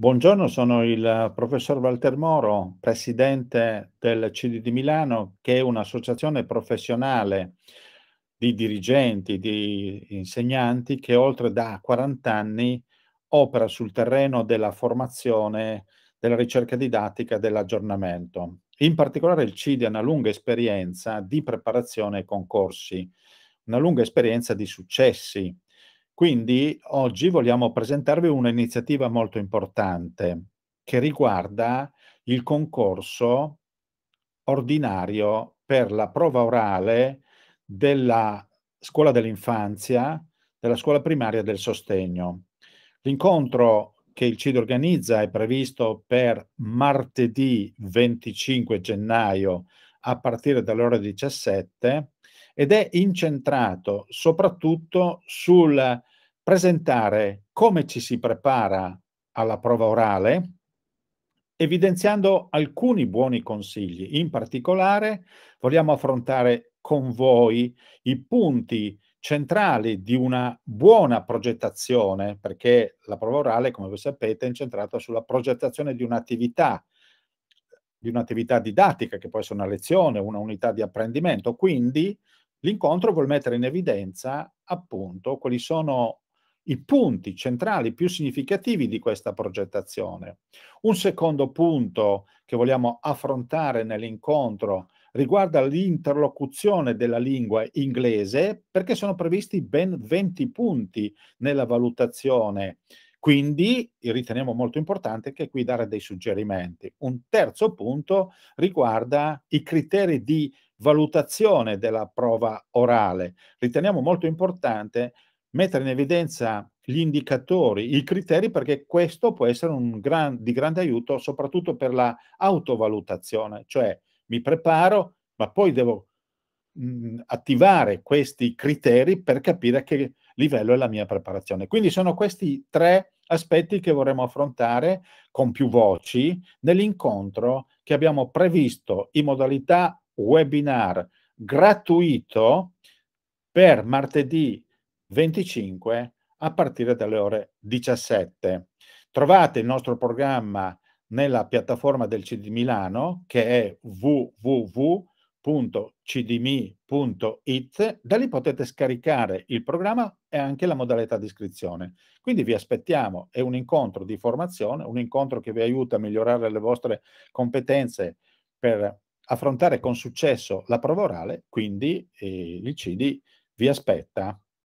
Buongiorno, sono il eh, professor Walter Moro, presidente del CD di Milano, che è un'associazione professionale di dirigenti, di insegnanti che oltre da 40 anni opera sul terreno della formazione, della ricerca didattica e dell'aggiornamento. In particolare il CIDI ha una lunga esperienza di preparazione ai concorsi, una lunga esperienza di successi quindi oggi vogliamo presentarvi un'iniziativa molto importante che riguarda il concorso ordinario per la prova orale della scuola dell'infanzia, della scuola primaria del sostegno. L'incontro che il CID organizza è previsto per martedì 25 gennaio a partire dalle ore 17 ed è incentrato soprattutto sul presentare come ci si prepara alla prova orale, evidenziando alcuni buoni consigli. In particolare vogliamo affrontare con voi i punti centrali di una buona progettazione, perché la prova orale, come voi sapete, è incentrata sulla progettazione di un'attività, di un'attività didattica, che può essere una lezione, una unità di apprendimento. Quindi l'incontro vuol mettere in evidenza appunto quali sono i punti centrali più significativi di questa progettazione. Un secondo punto che vogliamo affrontare nell'incontro riguarda l'interlocuzione della lingua inglese perché sono previsti ben 20 punti nella valutazione. Quindi riteniamo molto importante che qui dare dei suggerimenti. Un terzo punto riguarda i criteri di valutazione della prova orale. Riteniamo molto importante mettere in evidenza gli indicatori, i criteri, perché questo può essere gran, di grande aiuto soprattutto per la autovalutazione, cioè mi preparo, ma poi devo mh, mm, attivare questi criteri per capire a che livello è la mia preparazione. Quindi sono questi tre aspetti che vorremmo affrontare con più voci nell'incontro che abbiamo previsto in modalità webinar gratuito per martedì 25 a partire dalle ore 17. Trovate il nostro programma nella piattaforma del CD Milano che è www.cdmi.it. Da lì potete scaricare il programma e anche la modalità di iscrizione. Quindi vi aspettiamo, è un incontro di formazione, un incontro che vi aiuta a migliorare le vostre competenze per affrontare con successo la prova orale, quindi eh, CD vi aspetta.